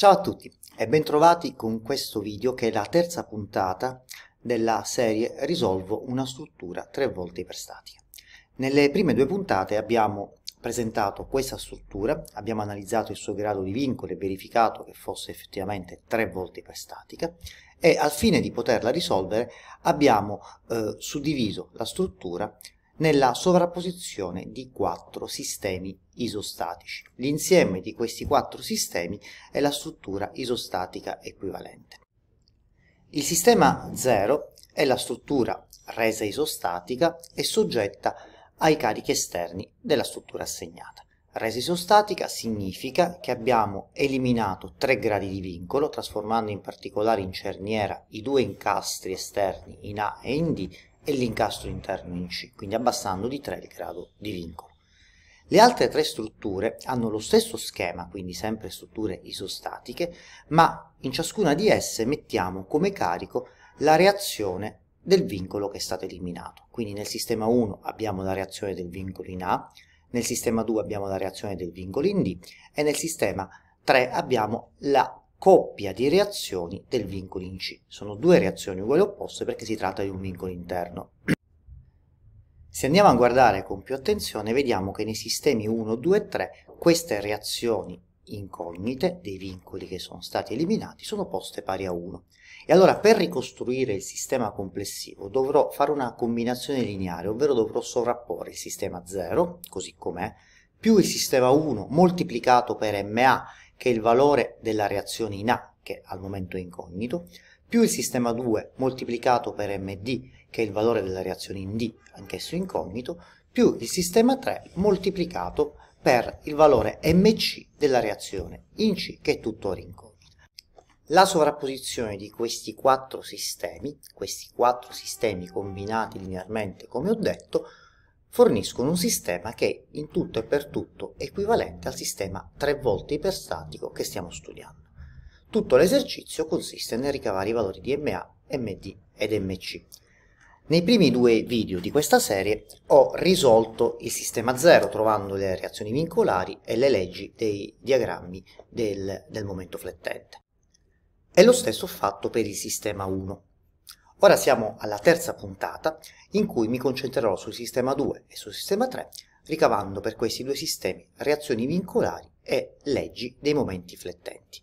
Ciao a tutti e bentrovati con questo video che è la terza puntata della serie Risolvo una struttura tre volte iperstatica. Nelle prime due puntate abbiamo presentato questa struttura, abbiamo analizzato il suo grado di vincolo e verificato che fosse effettivamente tre volte iperstatica e al fine di poterla risolvere abbiamo eh, suddiviso la struttura nella sovrapposizione di quattro sistemi isostatici. L'insieme di questi quattro sistemi è la struttura isostatica equivalente. Il sistema 0 è la struttura resa isostatica e soggetta ai carichi esterni della struttura assegnata. Resa isostatica significa che abbiamo eliminato tre gradi di vincolo, trasformando in particolare in cerniera i due incastri esterni in A e in D e l'incastro interno in C, quindi abbassando di 3 il grado di vincolo. Le altre tre strutture hanno lo stesso schema, quindi sempre strutture isostatiche, ma in ciascuna di esse mettiamo come carico la reazione del vincolo che è stato eliminato. Quindi nel sistema 1 abbiamo la reazione del vincolo in A, nel sistema 2 abbiamo la reazione del vincolo in D e nel sistema 3 abbiamo la coppia di reazioni del vincolo in C. Sono due reazioni uguali opposte perché si tratta di un vincolo interno. Se andiamo a guardare con più attenzione vediamo che nei sistemi 1, 2 e 3 queste reazioni incognite dei vincoli che sono stati eliminati sono poste pari a 1. E allora per ricostruire il sistema complessivo dovrò fare una combinazione lineare, ovvero dovrò sovrapporre il sistema 0, così com'è, più il sistema 1 moltiplicato per MA, che è il valore della reazione in A, che al momento è incognito, più il sistema 2 moltiplicato per MD, che è il valore della reazione in D, anch'esso incognito, più il sistema 3 moltiplicato per il valore MC della reazione in C, che è tuttora incognito. La sovrapposizione di questi quattro sistemi, questi quattro sistemi combinati linearmente come ho detto, forniscono un sistema che è in tutto e per tutto equivalente al sistema 3 volte iperstatico che stiamo studiando. Tutto l'esercizio consiste nel ricavare i valori di MA, MD ed MC, nei primi due video di questa serie ho risolto il sistema zero trovando le reazioni vincolari e le leggi dei diagrammi del, del momento flettente. E lo stesso ho fatto per il sistema 1. Ora siamo alla terza puntata in cui mi concentrerò sul sistema 2 e sul sistema 3 ricavando per questi due sistemi reazioni vincolari e leggi dei momenti flettenti.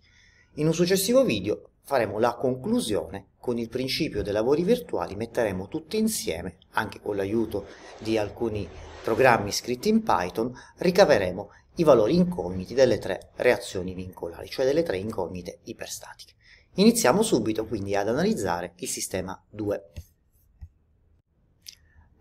In un successivo video faremo la conclusione con il principio dei lavori virtuali, metteremo tutti insieme, anche con l'aiuto di alcuni programmi scritti in Python, ricaveremo i valori incogniti delle tre reazioni vincolari, cioè delle tre incognite iperstatiche. Iniziamo subito quindi ad analizzare il sistema 2.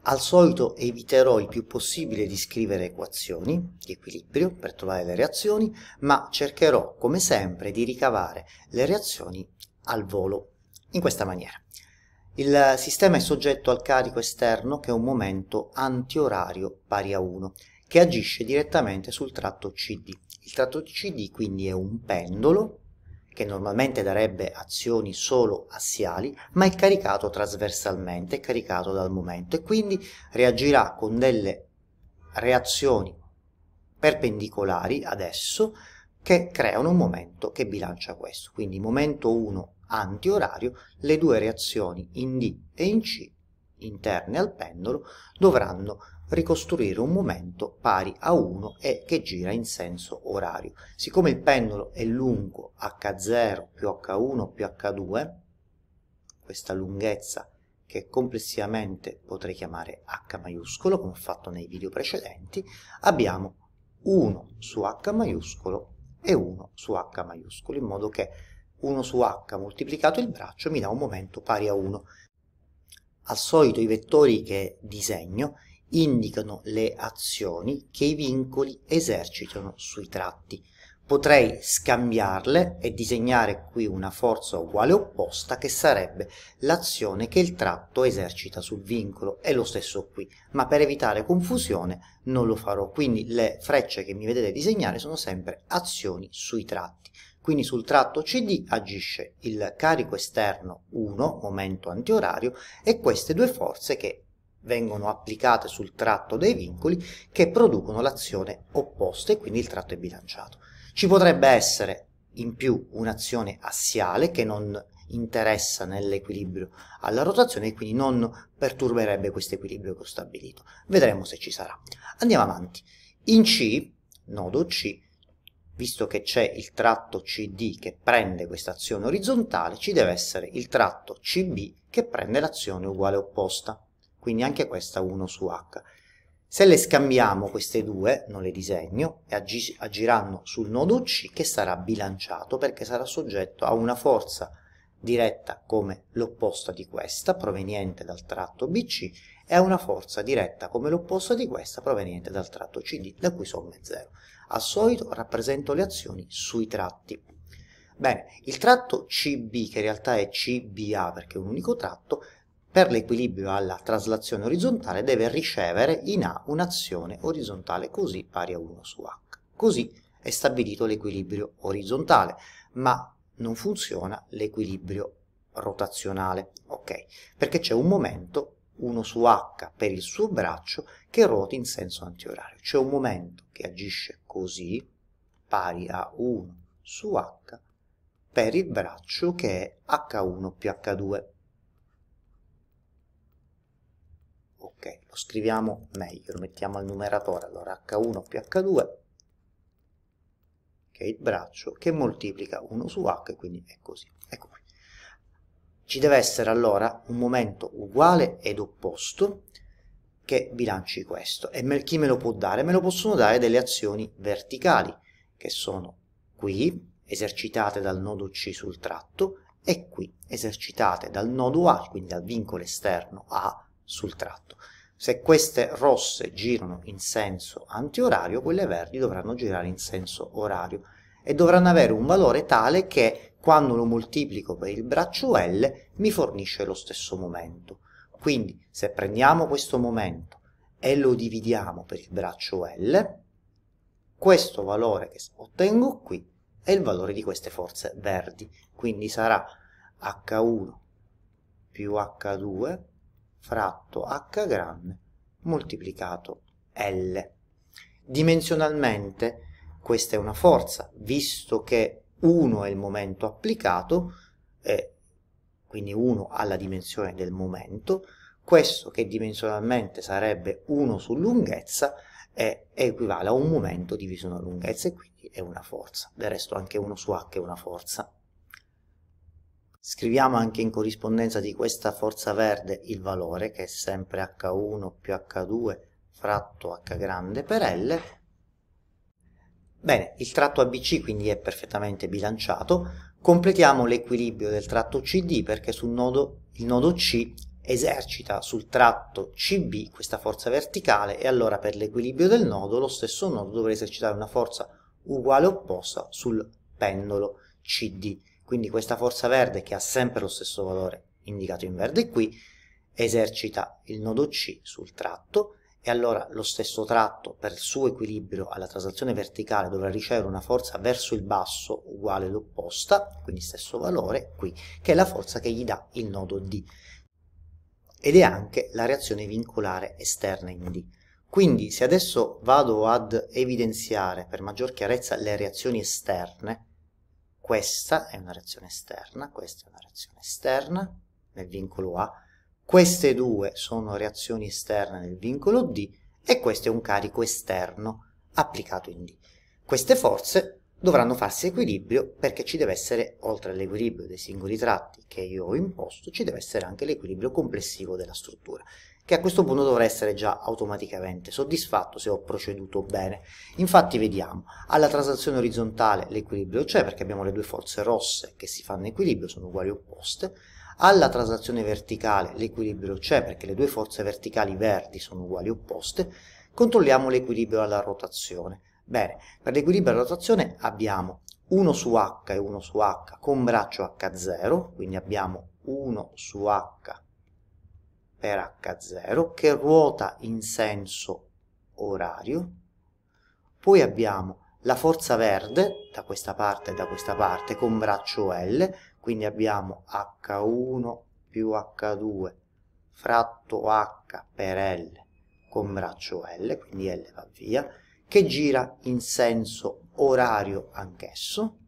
Al solito eviterò il più possibile di scrivere equazioni di equilibrio per trovare le reazioni, ma cercherò come sempre di ricavare le reazioni al volo, in questa maniera. Il sistema è soggetto al carico esterno che è un momento antiorario pari a 1, che agisce direttamente sul tratto CD. Il tratto CD quindi è un pendolo che normalmente darebbe azioni solo assiali, ma è caricato trasversalmente, è caricato dal momento e quindi reagirà con delle reazioni perpendicolari ad esso che creano un momento che bilancia questo. Quindi momento 1 antiorario, le due reazioni in D e in C interne al pendolo dovranno ricostruire un momento pari a 1 e che gira in senso orario. Siccome il pendolo è lungo h0 più h1 più h2, questa lunghezza che complessivamente potrei chiamare h maiuscolo, come ho fatto nei video precedenti, abbiamo 1 su h maiuscolo e 1 su h maiuscolo, in modo che 1 su h moltiplicato il braccio mi dà un momento pari a 1. Al solito i vettori che disegno indicano le azioni che i vincoli esercitano sui tratti. Potrei scambiarle e disegnare qui una forza uguale opposta che sarebbe l'azione che il tratto esercita sul vincolo È lo stesso qui, ma per evitare confusione non lo farò, quindi le frecce che mi vedete disegnare sono sempre azioni sui tratti. Quindi sul tratto CD agisce il carico esterno 1, momento antiorario, e queste due forze che vengono applicate sul tratto dei vincoli che producono l'azione opposta e quindi il tratto è bilanciato. Ci potrebbe essere in più un'azione assiale che non interessa nell'equilibrio alla rotazione e quindi non perturberebbe questo equilibrio che ho stabilito. Vedremo se ci sarà. Andiamo avanti. In C, nodo C, visto che c'è il tratto CD che prende questa azione orizzontale, ci deve essere il tratto CB che prende l'azione uguale opposta, quindi anche questa 1 su H. Se le scambiamo queste due, non le disegno, e agi agiranno sul nodo C che sarà bilanciato perché sarà soggetto a una forza diretta come l'opposta di questa, proveniente dal tratto BC, e a una forza diretta come l'opposta di questa, proveniente dal tratto CD, la cui somma è 0. Al solito rappresento le azioni sui tratti. Bene, il tratto CB, che in realtà è CBA perché è un unico tratto, per l'equilibrio alla traslazione orizzontale deve ricevere in A un'azione orizzontale così pari a 1 su H. Così è stabilito l'equilibrio orizzontale, ma non funziona l'equilibrio rotazionale, ok? Perché c'è un momento 1 su H per il suo braccio che ruota in senso antiorario, c'è un momento che agisce così, pari a 1 su h, per il braccio che è h1 più h2. Ok, lo scriviamo meglio, lo mettiamo al numeratore, allora h1 più h2, che è il braccio, che moltiplica 1 su h, quindi è così. Ecco qui. Ci deve essere allora un momento uguale ed opposto che bilanci questo. E me, chi me lo può dare? Me lo possono dare delle azioni verticali, che sono qui, esercitate dal nodo C sul tratto, e qui, esercitate dal nodo A, quindi dal vincolo esterno A sul tratto. Se queste rosse girano in senso antiorario, quelle verdi dovranno girare in senso orario e dovranno avere un valore tale che quando lo moltiplico per il braccio L mi fornisce lo stesso momento. Quindi se prendiamo questo momento e lo dividiamo per il braccio L, questo valore che ottengo qui è il valore di queste forze verdi, quindi sarà H1 più H2 fratto H gran moltiplicato L. Dimensionalmente questa è una forza, visto che 1 è il momento applicato, eh, quindi 1 alla dimensione del momento, questo che dimensionalmente sarebbe 1 su lunghezza è, equivale a un momento diviso una lunghezza e quindi è una forza, del resto anche 1 su h è una forza. Scriviamo anche in corrispondenza di questa forza verde il valore che è sempre h1 più h2 fratto h grande per L. Bene, il tratto ABC quindi è perfettamente bilanciato, Completiamo l'equilibrio del tratto CD perché sul nodo, il nodo C esercita sul tratto CB questa forza verticale e allora per l'equilibrio del nodo lo stesso nodo dovrà esercitare una forza uguale opposta sul pendolo CD. Quindi questa forza verde che ha sempre lo stesso valore indicato in verde qui esercita il nodo C sul tratto e allora lo stesso tratto per il suo equilibrio alla traslazione verticale dovrà ricevere una forza verso il basso uguale all'opposta, quindi stesso valore qui, che è la forza che gli dà il nodo D ed è anche la reazione vincolare esterna in D. Quindi se adesso vado ad evidenziare per maggior chiarezza le reazioni esterne, questa è una reazione esterna, questa è una reazione esterna nel vincolo A, queste due sono reazioni esterne nel vincolo D e questo è un carico esterno applicato in D. Queste forze dovranno farsi equilibrio perché ci deve essere, oltre all'equilibrio dei singoli tratti che io ho imposto, ci deve essere anche l'equilibrio complessivo della struttura, che a questo punto dovrà essere già automaticamente soddisfatto se ho proceduto bene. Infatti vediamo, alla translazione orizzontale l'equilibrio c'è perché abbiamo le due forze rosse che si fanno equilibrio, sono uguali opposte, alla traslazione verticale l'equilibrio c'è perché le due forze verticali verdi sono uguali opposte. Controlliamo l'equilibrio alla rotazione. Bene, per l'equilibrio alla rotazione abbiamo 1 su H e 1 su H con braccio H0, quindi abbiamo 1 su H per H0 che ruota in senso orario. Poi abbiamo la forza verde da questa parte e da questa parte con braccio L quindi abbiamo H1 più H2 fratto H per L con braccio L, quindi L va via, che gira in senso orario anch'esso.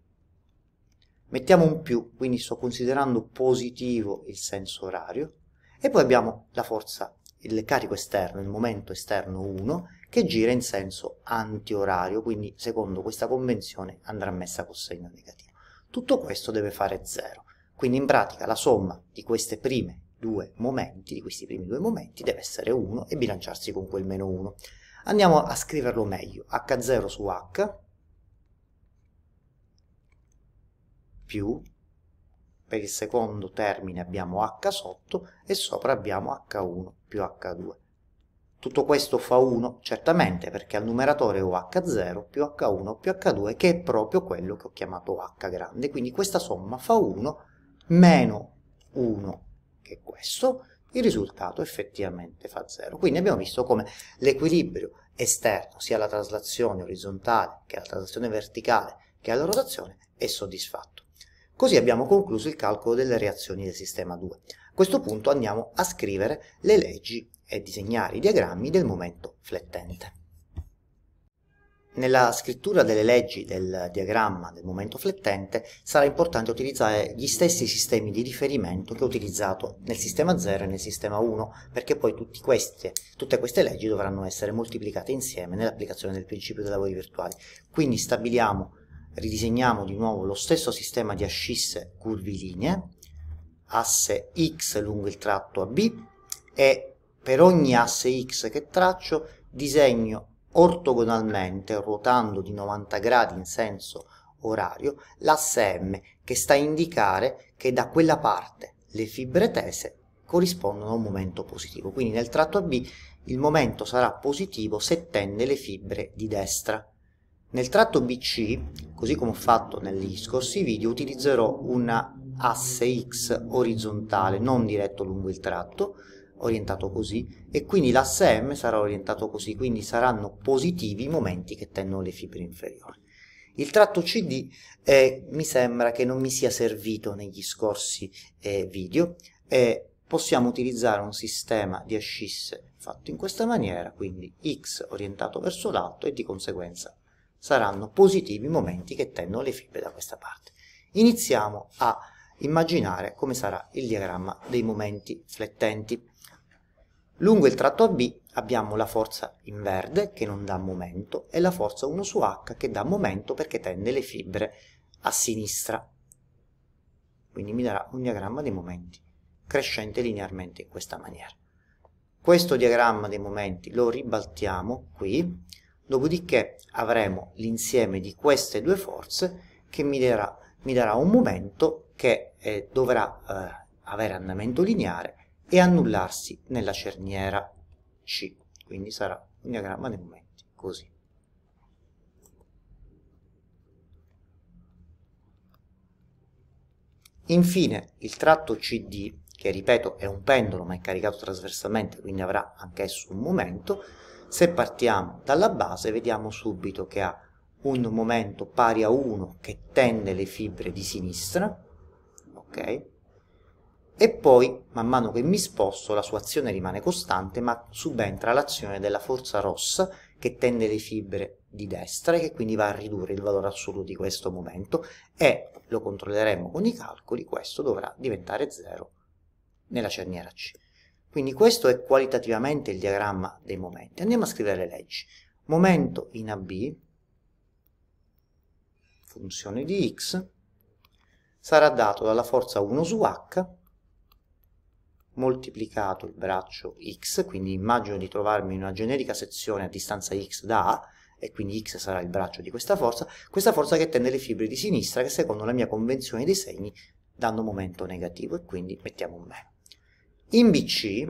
Mettiamo un più, quindi sto considerando positivo il senso orario, e poi abbiamo la forza, il carico esterno, il momento esterno 1, che gira in senso antiorario, quindi secondo questa convenzione andrà messa con segno negativo tutto questo deve fare 0. Quindi in pratica la somma di questi primi due momenti deve essere 1 e bilanciarsi con quel meno 1. Andiamo a scriverlo meglio, h0 su h più, per il secondo termine abbiamo h sotto e sopra abbiamo h1 più h2 tutto questo fa 1, certamente, perché al numeratore ho h0 più h1 più h2, che è proprio quello che ho chiamato h grande. Quindi questa somma fa 1 meno 1, che è questo, il risultato effettivamente fa 0. Quindi abbiamo visto come l'equilibrio esterno, sia la traslazione orizzontale che la traslazione verticale che la rotazione, è soddisfatto. Così abbiamo concluso il calcolo delle reazioni del sistema 2. A questo punto andiamo a scrivere le leggi e disegnare i diagrammi del momento flettente. Nella scrittura delle leggi del diagramma del momento flettente sarà importante utilizzare gli stessi sistemi di riferimento che ho utilizzato nel sistema 0 e nel sistema 1, perché poi queste, tutte queste leggi dovranno essere moltiplicate insieme nell'applicazione del principio dei lavori virtuali. Quindi stabiliamo, ridisegniamo di nuovo lo stesso sistema di ascisse curvilinee, asse X lungo il tratto AB e per ogni asse X che traccio disegno ortogonalmente, ruotando di 90 gradi in senso orario, l'asse M che sta a indicare che da quella parte le fibre tese corrispondono a un momento positivo. Quindi nel tratto AB il momento sarà positivo se tende le fibre di destra. Nel tratto BC, così come ho fatto negli scorsi video, utilizzerò un asse X orizzontale non diretto lungo il tratto, orientato così e quindi l'ASM sarà orientato così, quindi saranno positivi i momenti che tendono le fibre inferiori. Il tratto CD eh, mi sembra che non mi sia servito negli scorsi eh, video, eh, possiamo utilizzare un sistema di ascisse fatto in questa maniera, quindi X orientato verso l'alto e di conseguenza saranno positivi i momenti che tendono le fibre da questa parte. Iniziamo a immaginare come sarà il diagramma dei momenti flettenti. Lungo il tratto AB abbiamo la forza in verde che non dà momento e la forza 1 su H che dà momento perché tende le fibre a sinistra. Quindi mi darà un diagramma dei momenti crescente linearmente in questa maniera. Questo diagramma dei momenti lo ribaltiamo qui, dopodiché avremo l'insieme di queste due forze che mi darà, mi darà un momento che eh, dovrà eh, avere andamento lineare e annullarsi nella cerniera C. Quindi sarà un diagramma dei momenti così. Infine il tratto CD, che ripeto è un pendolo ma è caricato trasversalmente, quindi avrà anch'esso un momento, se partiamo dalla base vediamo subito che ha un momento pari a 1 che tende le fibre di sinistra, ok? e poi, man mano che mi sposto, la sua azione rimane costante, ma subentra l'azione della forza rossa che tende le fibre di destra e che quindi va a ridurre il valore assoluto di questo momento e lo controlleremo con i calcoli, questo dovrà diventare 0 nella cerniera C. Quindi questo è qualitativamente il diagramma dei momenti. Andiamo a scrivere le leggi. Momento in AB, funzione di x, sarà dato dalla forza 1 su h moltiplicato il braccio x, quindi immagino di trovarmi in una generica sezione a distanza x da A, e quindi x sarà il braccio di questa forza, questa forza che tende le fibre di sinistra che secondo la mia convenzione dei segni danno momento negativo e quindi mettiamo un meno. In BC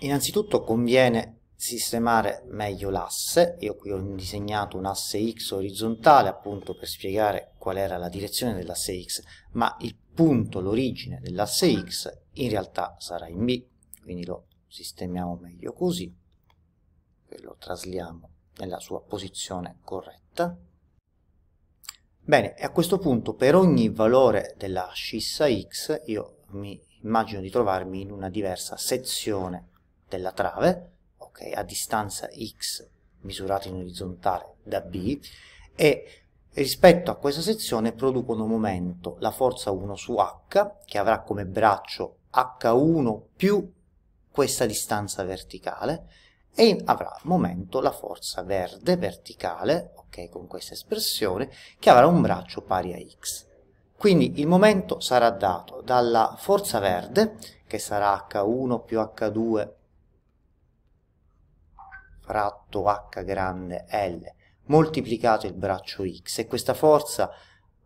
innanzitutto conviene sistemare meglio l'asse, io qui ho disegnato un asse x orizzontale appunto per spiegare qual era la direzione dell'asse x, ma il punto, l'origine dell'asse x in realtà sarà in B, quindi lo sistemiamo meglio così, e lo trasliamo nella sua posizione corretta. Bene, e a questo punto per ogni valore della scissa X io mi immagino di trovarmi in una diversa sezione della trave, ok, a distanza X misurata in orizzontale da B, e rispetto a questa sezione producono momento la forza 1 su H, che avrà come braccio h1 più questa distanza verticale e avrà al momento la forza verde verticale, ok, con questa espressione, che avrà un braccio pari a x. Quindi il momento sarà dato dalla forza verde, che sarà h1 più h2 fratto h grande L, moltiplicato il braccio x, e questa forza,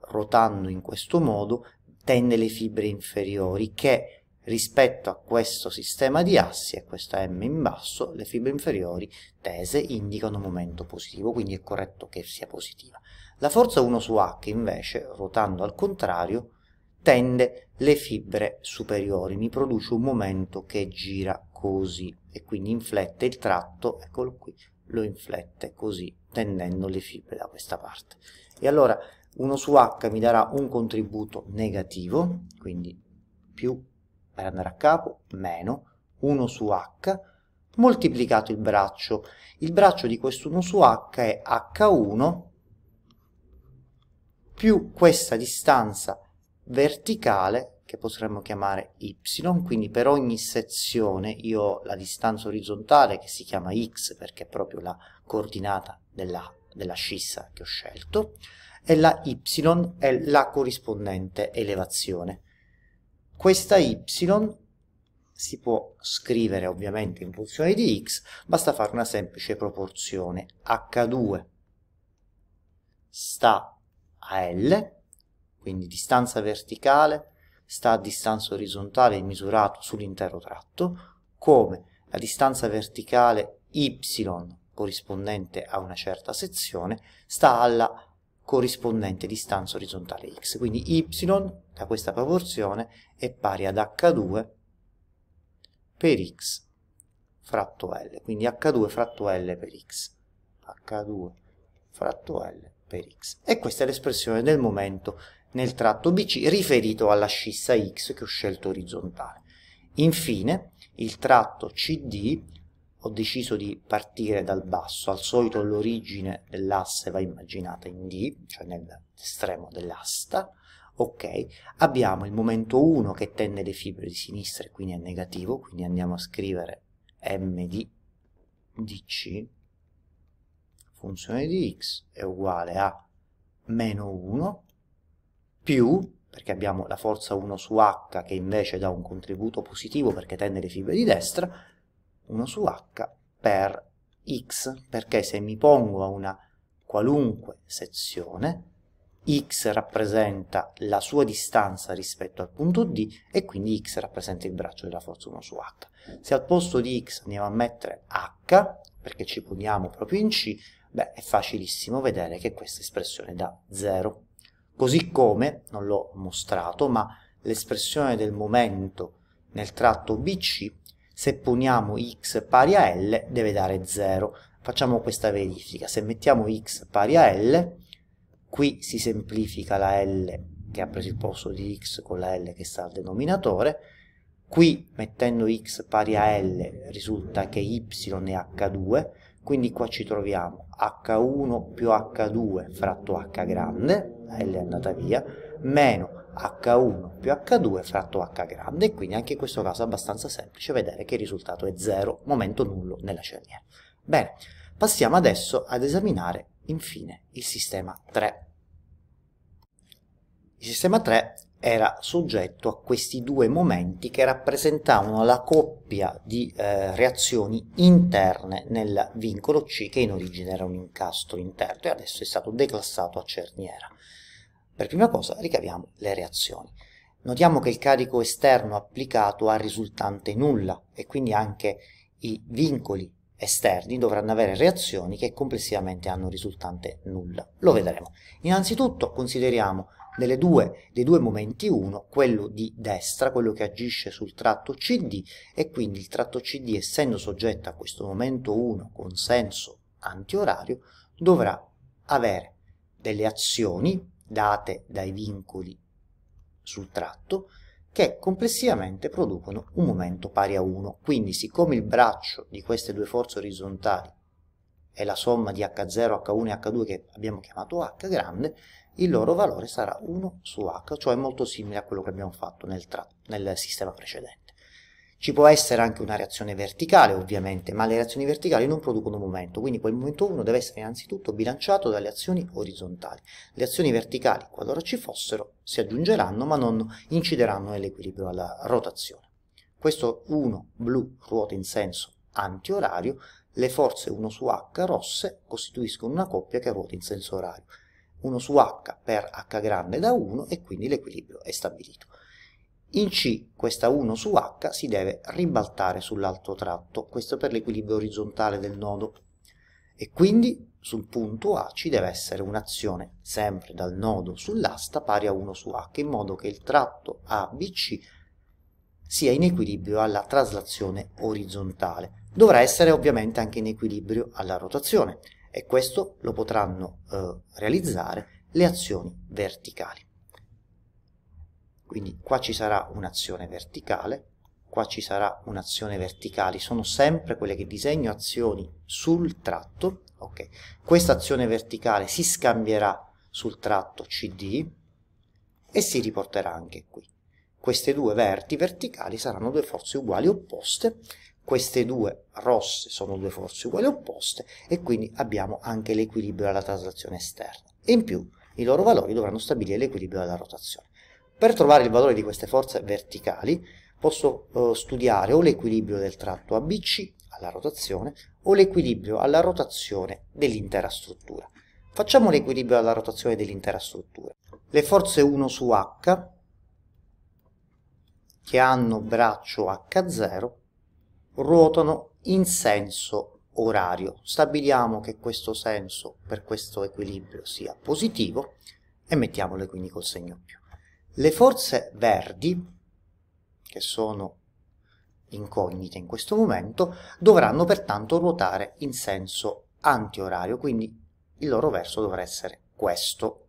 rotando in questo modo, tende le fibre inferiori che rispetto a questo sistema di assi e questa M in basso le fibre inferiori tese indicano un momento positivo quindi è corretto che sia positiva la forza 1 su H invece ruotando al contrario tende le fibre superiori mi produce un momento che gira così e quindi inflette il tratto eccolo qui lo inflette così tendendo le fibre da questa parte e allora 1 su H mi darà un contributo negativo quindi più per andare a capo, meno, 1 su h, moltiplicato il braccio. Il braccio di questo 1 su h è h1 più questa distanza verticale che potremmo chiamare y, quindi per ogni sezione io ho la distanza orizzontale che si chiama x perché è proprio la coordinata della, della scissa che ho scelto e la y è la corrispondente elevazione questa y si può scrivere ovviamente in funzione di x, basta fare una semplice proporzione. h2 sta a L, quindi distanza verticale sta a distanza orizzontale misurato sull'intero tratto, come la distanza verticale y corrispondente a una certa sezione sta alla corrispondente distanza orizzontale x. Quindi y da questa proporzione è pari ad H2 per x fratto L, quindi H2 fratto L per x, H2 fratto L per x. E questa è l'espressione del momento nel tratto BC riferito alla scissa X che ho scelto orizzontale. Infine, il tratto CD ho deciso di partire dal basso, al solito l'origine dell'asse va immaginata in D, cioè nell'estremo dell'asta, Ok, abbiamo il momento 1 che tende le fibre di sinistra e quindi è negativo, quindi andiamo a scrivere m di dc, funzione di x è uguale a meno 1 più, perché abbiamo la forza 1 su h che invece dà un contributo positivo perché tende le fibre di destra, 1 su h per x, perché se mi pongo a una qualunque sezione, x rappresenta la sua distanza rispetto al punto D e quindi x rappresenta il braccio della forza 1 su h. Se al posto di x andiamo a mettere h, perché ci poniamo proprio in c, beh è facilissimo vedere che questa espressione dà 0. Così come, non l'ho mostrato, ma l'espressione del momento nel tratto BC, se poniamo x pari a L deve dare 0. Facciamo questa verifica, se mettiamo x pari a L Qui si semplifica la L che ha preso il posto di x con la L che sta al denominatore. Qui mettendo x pari a L risulta che y è h2, quindi qua ci troviamo h1 più h2 fratto h grande, L è andata via, meno h1 più h2 fratto h grande, quindi anche in questo caso è abbastanza semplice vedere che il risultato è 0, momento nullo nella cerniera. Bene, passiamo adesso ad esaminare infine il sistema 3. Il sistema 3 era soggetto a questi due momenti che rappresentavano la coppia di eh, reazioni interne nel vincolo C che in origine era un incastro interno e adesso è stato declassato a cerniera. Per prima cosa ricaviamo le reazioni. Notiamo che il carico esterno applicato ha risultante nulla e quindi anche i vincoli esterni dovranno avere reazioni che complessivamente hanno risultante nulla. Lo vedremo. Innanzitutto consideriamo due, dei due momenti 1 quello di destra, quello che agisce sul tratto CD e quindi il tratto CD essendo soggetto a questo momento 1 con senso antiorario dovrà avere delle azioni date dai vincoli sul tratto che complessivamente producono un momento pari a 1. Quindi siccome il braccio di queste due forze orizzontali è la somma di H0, H1 e H2 che abbiamo chiamato H grande, il loro valore sarà 1 su H, cioè molto simile a quello che abbiamo fatto nel, nel sistema precedente. Ci può essere anche una reazione verticale ovviamente, ma le reazioni verticali non producono momento, quindi quel momento 1 deve essere innanzitutto bilanciato dalle azioni orizzontali. Le azioni verticali, qualora ci fossero, si aggiungeranno ma non incideranno nell'equilibrio alla rotazione. Questo 1 blu ruota in senso antiorario, le forze 1 su H rosse costituiscono una coppia che ruota in senso orario. 1 su H per H grande da 1 e quindi l'equilibrio è stabilito. In C questa 1 su H si deve ribaltare sull'alto tratto, questo per l'equilibrio orizzontale del nodo. E quindi sul punto A ci deve essere un'azione sempre dal nodo sull'asta pari a 1 su H, in modo che il tratto ABC sia in equilibrio alla traslazione orizzontale. Dovrà essere ovviamente anche in equilibrio alla rotazione e questo lo potranno eh, realizzare le azioni verticali. Quindi qua ci sarà un'azione verticale, qua ci sarà un'azione verticale, sono sempre quelle che disegno azioni sul tratto, ok? Questa azione verticale si scambierà sul tratto CD e si riporterà anche qui. Queste due verti verticali saranno due forze uguali opposte, queste due rosse sono due forze uguali opposte e quindi abbiamo anche l'equilibrio alla traslazione esterna. In più i loro valori dovranno stabilire l'equilibrio alla rotazione. Per trovare il valore di queste forze verticali posso eh, studiare o l'equilibrio del tratto ABC alla rotazione o l'equilibrio alla rotazione dell'intera struttura. Facciamo l'equilibrio alla rotazione dell'intera struttura. Le forze 1 su H che hanno braccio H0 ruotano in senso orario. Stabiliamo che questo senso per questo equilibrio sia positivo e mettiamole quindi col segno più. Le forze verdi, che sono incognite in questo momento, dovranno pertanto ruotare in senso antiorario, quindi il loro verso dovrà essere questo.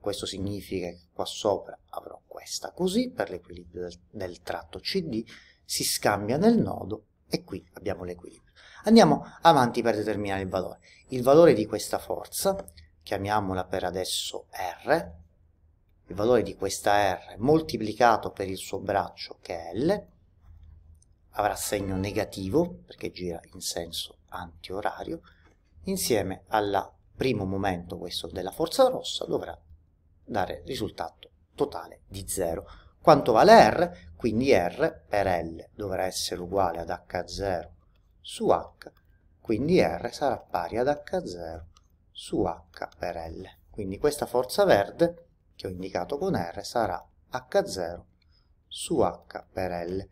Questo significa che qua sopra avrò questa così per l'equilibrio del, del tratto CD, si scambia nel nodo e qui abbiamo l'equilibrio. Andiamo avanti per determinare il valore. Il valore di questa forza, chiamiamola per adesso R, il valore di questa R moltiplicato per il suo braccio che è L, avrà segno negativo perché gira in senso antiorario, insieme al primo momento questo della forza rossa dovrà dare risultato totale di 0. Quanto vale R? Quindi R per L dovrà essere uguale ad H0 su H, quindi R sarà pari ad H0 su H per L. Quindi questa forza verde che ho indicato con R sarà H0 su H per L.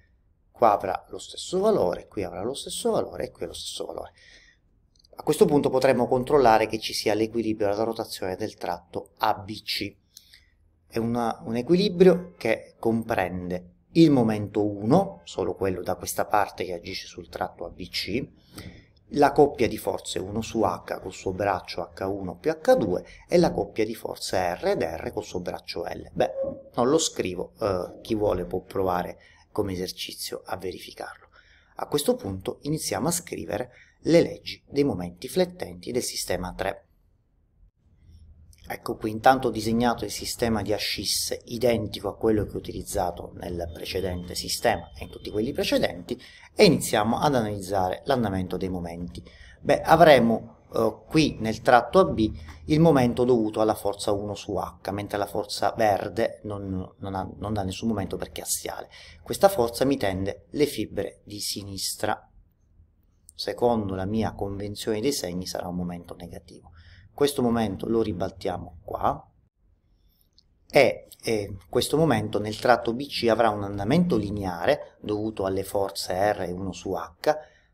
Qua avrà lo stesso valore, qui avrà lo stesso valore e qui lo stesso valore. A questo punto potremmo controllare che ci sia l'equilibrio della rotazione del tratto ABC. È una, un equilibrio che comprende il momento 1, solo quello da questa parte che agisce sul tratto ABC, la coppia di forze 1 su H col suo braccio H1 più H2 e la coppia di forze R ed R col suo braccio L. Beh, non lo scrivo, eh, chi vuole può provare come esercizio a verificarlo. A questo punto iniziamo a scrivere le leggi dei momenti flettenti del sistema 3. Ecco qui intanto ho disegnato il sistema di ascisse identico a quello che ho utilizzato nel precedente sistema e in tutti quelli precedenti e iniziamo ad analizzare l'andamento dei momenti. Beh, avremo eh, qui nel tratto AB il momento dovuto alla forza 1 su H, mentre la forza verde non, non, ha, non dà nessun momento perché è assiale. Questa forza mi tende le fibre di sinistra secondo la mia convenzione dei segni sarà un momento negativo. Questo momento lo ribaltiamo qua e eh, questo momento nel tratto BC avrà un andamento lineare dovuto alle forze R 1 su H,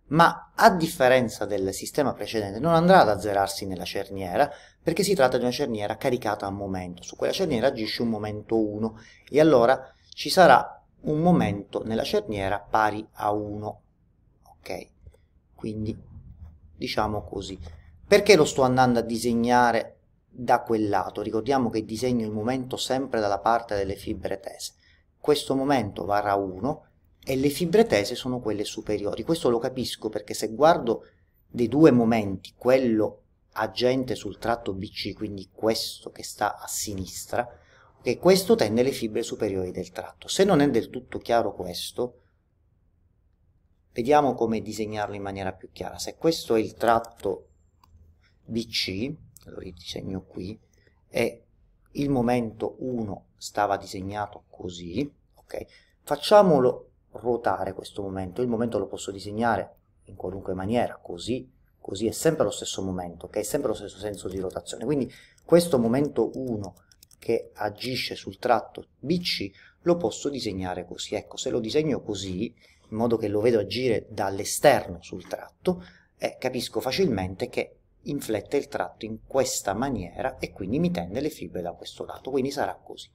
ma a differenza del sistema precedente non andrà ad azzerarsi nella cerniera perché si tratta di una cerniera caricata a momento, su quella cerniera agisce un momento 1 e allora ci sarà un momento nella cerniera pari a 1, ok? Quindi diciamo così, perché lo sto andando a disegnare da quel lato? Ricordiamo che disegno il momento sempre dalla parte delle fibre tese. Questo momento varrà 1 e le fibre tese sono quelle superiori. Questo lo capisco perché se guardo dei due momenti, quello agente sul tratto BC, quindi questo che sta a sinistra, che questo tende le fibre superiori del tratto. Se non è del tutto chiaro questo, vediamo come disegnarlo in maniera più chiara. Se questo è il tratto BC, lo ridisegno qui, e il momento 1 stava disegnato così, ok? Facciamolo ruotare questo momento, il momento lo posso disegnare in qualunque maniera, così, così è sempre lo stesso momento, ok? È sempre lo stesso senso di rotazione, quindi questo momento 1 che agisce sul tratto BC lo posso disegnare così, ecco, se lo disegno così, in modo che lo vedo agire dall'esterno sul tratto, eh, capisco facilmente che inflette il tratto in questa maniera e quindi mi tende le fibre da questo lato, quindi sarà così.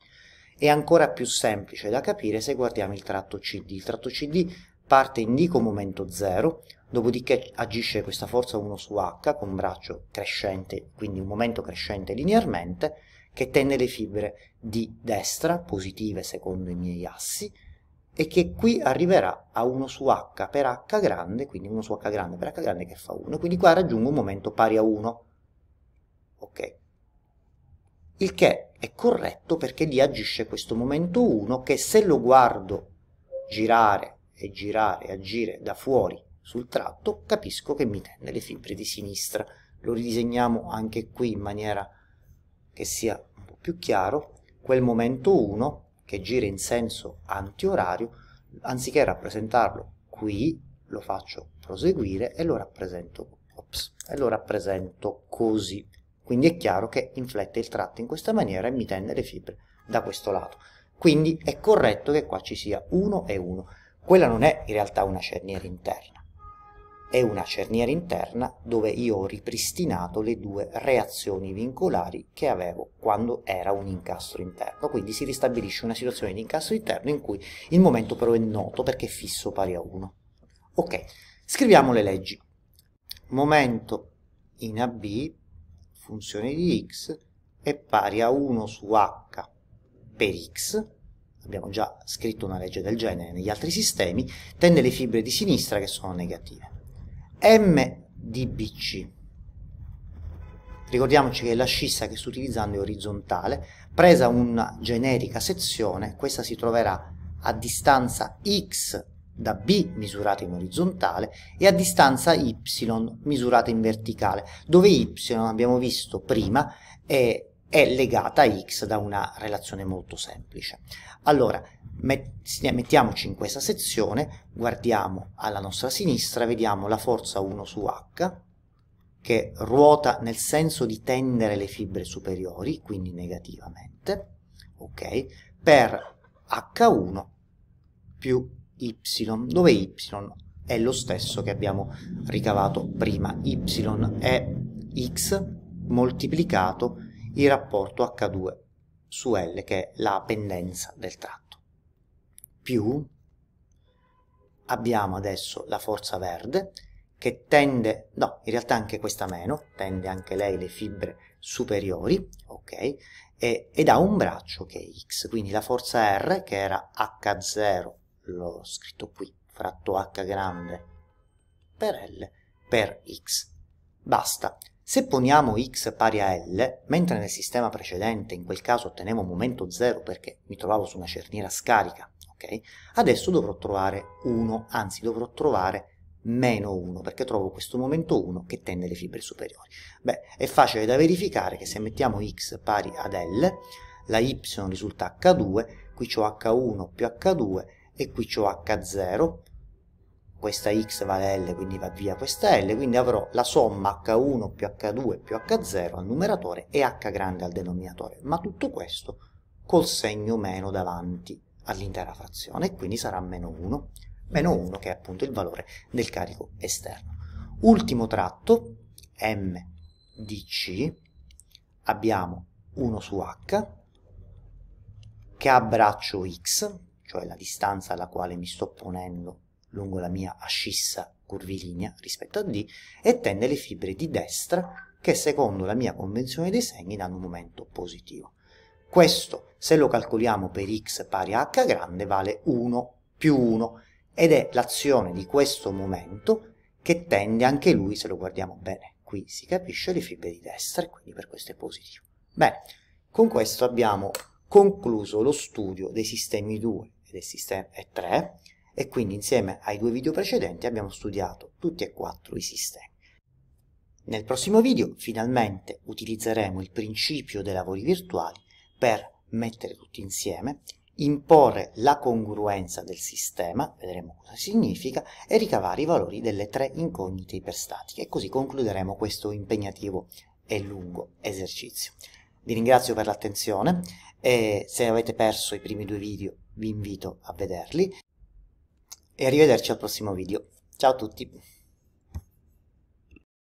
È ancora più semplice da capire se guardiamo il tratto CD. Il tratto CD parte in D con momento 0, dopodiché agisce questa forza 1 su H con braccio crescente, quindi un momento crescente linearmente, che tende le fibre di destra, positive secondo i miei assi, e che qui arriverà a 1 su h per h grande, quindi 1 su h grande per h grande che fa 1, quindi qua raggiungo un momento pari a 1. Ok. Il che è corretto perché lì agisce questo momento 1 che se lo guardo girare e girare e agire da fuori sul tratto, capisco che mi tende le fibre di sinistra. Lo ridisegniamo anche qui in maniera che sia un po' più chiaro. Quel momento 1 che gira in senso antiorario, anziché rappresentarlo qui, lo faccio proseguire e lo rappresento, ops, e lo rappresento così. Quindi è chiaro che inflette il tratto in questa maniera e mi tende le fibre da questo lato. Quindi è corretto che qua ci sia 1 e 1. Quella non è in realtà una cerniera interna è una cerniera interna dove io ho ripristinato le due reazioni vincolari che avevo quando era un incastro interno, quindi si ristabilisce una situazione di incastro interno in cui il momento però è noto perché è fisso pari a 1. Ok, scriviamo le leggi. Momento in AB, funzione di x, è pari a 1 su h per x, abbiamo già scritto una legge del genere negli altri sistemi, tende le fibre di sinistra che sono negative. MDBC. Ricordiamoci che la scissa che sto utilizzando è orizzontale, presa una generica sezione, questa si troverà a distanza x da B misurata in orizzontale e a distanza Y misurata in verticale, dove Y, abbiamo visto prima, è, è legata a X da una relazione molto semplice. Allora, mettiamoci in questa sezione, guardiamo alla nostra sinistra, vediamo la forza 1 su H che ruota nel senso di tendere le fibre superiori, quindi negativamente, ok, per H1 più Y, dove Y è lo stesso che abbiamo ricavato prima, Y è X moltiplicato il rapporto H2 su L che è la pendenza del tratto più abbiamo adesso la forza verde che tende, no, in realtà anche questa meno, tende anche lei le fibre superiori, ok, e, ed ha un braccio che è x, quindi la forza R che era h0, l'ho scritto qui, fratto h grande per L per x. Basta. Se poniamo x pari a L, mentre nel sistema precedente in quel caso ottenevo momento 0 perché mi trovavo su una cerniera scarica ok? Adesso dovrò trovare 1, anzi dovrò trovare meno 1 perché trovo questo momento 1 che tende le fibre superiori. Beh, è facile da verificare che se mettiamo x pari ad L, la y risulta H2, qui ho H1 più H2 e qui ho H0, questa x vale L quindi va via questa L, quindi avrò la somma H1 più H2 più H0 al numeratore e H grande al denominatore, ma tutto questo col segno meno davanti, all'intera frazione e quindi sarà meno 1, meno 1 che è appunto il valore del carico esterno. Ultimo tratto, m di c, abbiamo 1 su h che ha braccio x, cioè la distanza alla quale mi sto ponendo lungo la mia ascissa curvilinea rispetto a D, e tende le fibre di destra che secondo la mia convenzione dei segni danno un momento positivo. Questo, se lo calcoliamo per x pari a h grande, vale 1 più 1 ed è l'azione di questo momento che tende anche lui, se lo guardiamo bene, qui si capisce le fibre di destra e quindi per questo è positivo. Bene, con questo abbiamo concluso lo studio dei sistemi 2 e del sistema 3 e quindi insieme ai due video precedenti abbiamo studiato tutti e quattro i sistemi. Nel prossimo video finalmente utilizzeremo il principio dei lavori virtuali per mettere tutti insieme, imporre la congruenza del sistema, vedremo cosa significa, e ricavare i valori delle tre incognite iperstatiche. E così concluderemo questo impegnativo e lungo esercizio. Vi ringrazio per l'attenzione e se avete perso i primi due video vi invito a vederli e arrivederci al prossimo video. Ciao a tutti!